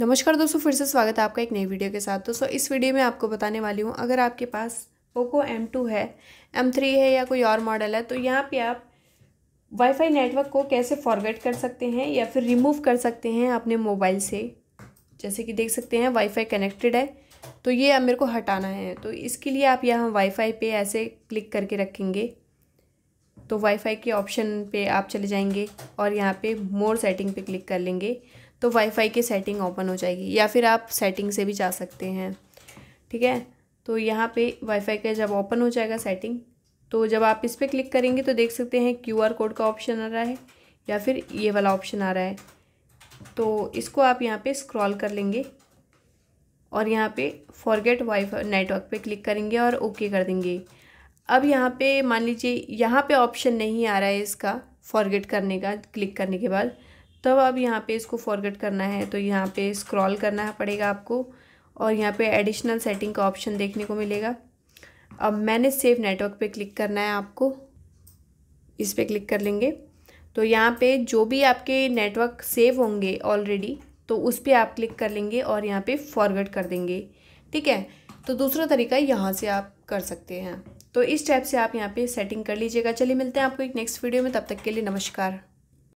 नमस्कार दोस्तों फिर से स्वागत है आपका एक नई वीडियो के साथ दोस्तों इस वीडियो में आपको बताने वाली हूँ अगर आपके पास पोको M2 है M3 है या कोई और मॉडल है तो यहाँ पे आप वाईफाई नेटवर्क को कैसे फॉरवर्ड कर सकते हैं या फिर रिमूव कर सकते हैं अपने मोबाइल से जैसे कि देख सकते हैं वाईफाई कनेक्टेड है तो ये मेरे को हटाना है तो इसके लिए आप यहाँ वाईफाई पे ऐसे क्लिक करके रखेंगे तो वाईफाई के ऑप्शन पे आप चले जाएंगे और यहाँ पे मोर सेटिंग पे क्लिक कर लेंगे तो वाईफाई की सेटिंग ओपन हो जाएगी या फिर आप सेटिंग से भी जा सकते हैं ठीक है तो यहाँ पे वाईफाई का जब ओपन हो जाएगा सेटिंग तो जब आप इस पर क्लिक करेंगे तो देख सकते हैं क्यू आर कोड का ऑप्शन आ रहा है या फिर ये वाला ऑप्शन आ रहा है तो इसको आप यहाँ पर स्क्रॉल कर लेंगे और यहाँ पे फॉरगेट वाईफाई नेटवर्क पे क्लिक करेंगे और ओके कर देंगे अब यहाँ पे मान लीजिए यहाँ पे ऑप्शन नहीं आ रहा है इसका फॉरगेट करने का क्लिक करने के बाद तब तो अब यहाँ पे इसको फॉरगेट करना है तो यहाँ पे स्क्रॉल करना पड़ेगा आपको और यहाँ पे एडिशनल सेटिंग का ऑप्शन देखने को मिलेगा अब मैंने सेव नेटवर्क पे क्लिक करना है आपको इस पर क्लिक कर लेंगे तो यहाँ पे जो भी आपके नेटवर्क सेव होंगे ऑलरेडी तो उस पर आप क्लिक कर लेंगे और यहाँ पे फॉरवर्ड कर देंगे ठीक है तो दूसरा तरीका यहाँ से आप कर सकते हैं तो इस टाइप से आप यहाँ पे सेटिंग कर लीजिएगा चलिए मिलते हैं आपको एक नेक्स्ट वीडियो में तब तक के लिए नमस्कार